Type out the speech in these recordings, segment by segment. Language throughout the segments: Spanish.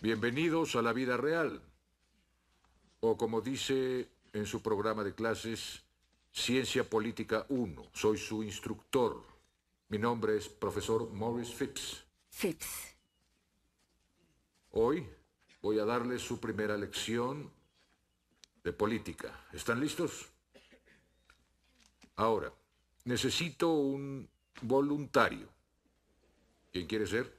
Bienvenidos a la vida real, o como dice en su programa de clases, Ciencia Política 1. Soy su instructor. Mi nombre es profesor Morris Phipps. Phipps. Hoy voy a darles su primera lección de política. ¿Están listos? Ahora, necesito un voluntario. ¿Quién quiere ser?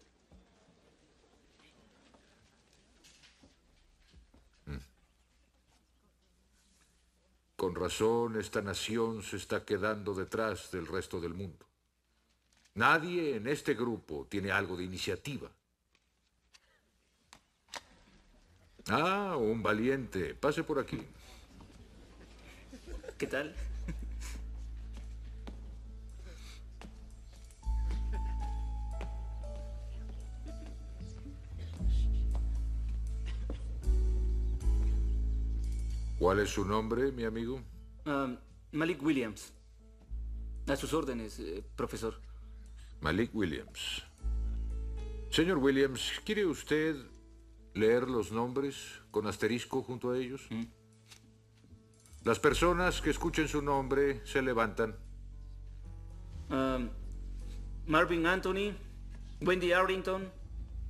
Con razón esta nación se está quedando detrás del resto del mundo. Nadie en este grupo tiene algo de iniciativa. Ah, un valiente. Pase por aquí. ¿Qué tal? ¿Cuál es su nombre, mi amigo? Malik Williams. A sus órdenes, eh, profesor. Malik Williams. Señor Williams, ¿quiere usted leer los nombres con asterisco junto a ellos? Mm. Las personas que escuchen su nombre se levantan. Marvin Anthony, Wendy Arrington,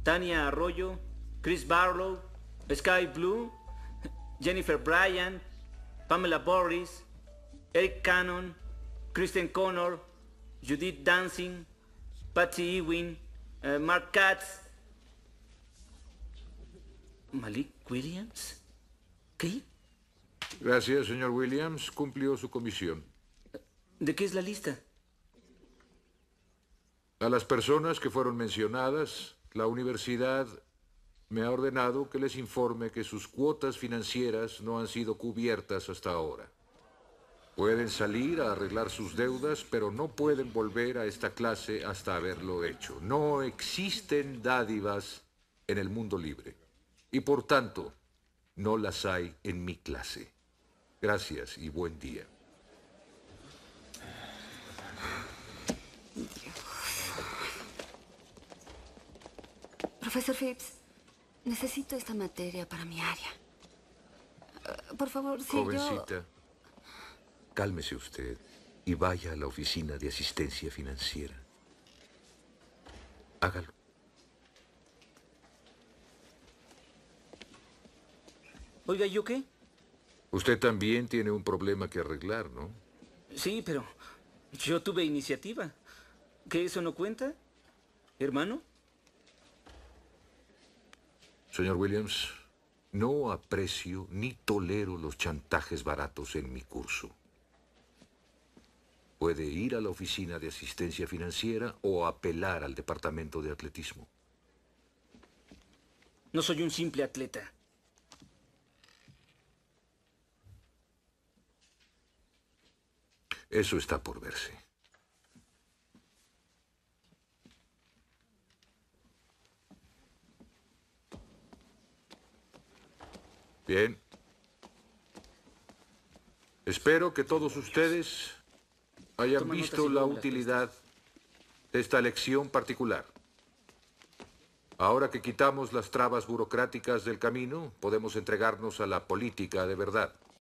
Tania Arroyo, Chris Barlow, Sky Blue, Jennifer Bryan, Pamela Boris, Eric Cannon, Kristen Connor, Judith Dancing, Patsy Ewing, eh, Mark Katz, Malik Williams. ¿Qué? Gracias, señor Williams. Cumplió su comisión. ¿De qué es la lista? A las personas que fueron mencionadas, la universidad me ha ordenado que les informe que sus cuotas financieras no han sido cubiertas hasta ahora. Pueden salir a arreglar sus deudas, pero no pueden volver a esta clase hasta haberlo hecho. No existen dádivas en el mundo libre. Y por tanto, no las hay en mi clase. Gracias y buen día. Profesor Phipps. Necesito esta materia para mi área. Eh, por favor, si Jovencita, cálmese usted y vaya a la oficina de asistencia financiera. Hágalo. Oiga, ¿yo qué? Usted también tiene un problema que arreglar, ¿no? Sí, pero yo tuve iniciativa. ¿Que eso no cuenta, hermano? Señor Williams, no aprecio ni tolero los chantajes baratos en mi curso. Puede ir a la oficina de asistencia financiera o apelar al departamento de atletismo. No soy un simple atleta. Eso está por verse. Bien. Espero que todos ustedes hayan visto la utilidad de esta lección particular. Ahora que quitamos las trabas burocráticas del camino, podemos entregarnos a la política de verdad.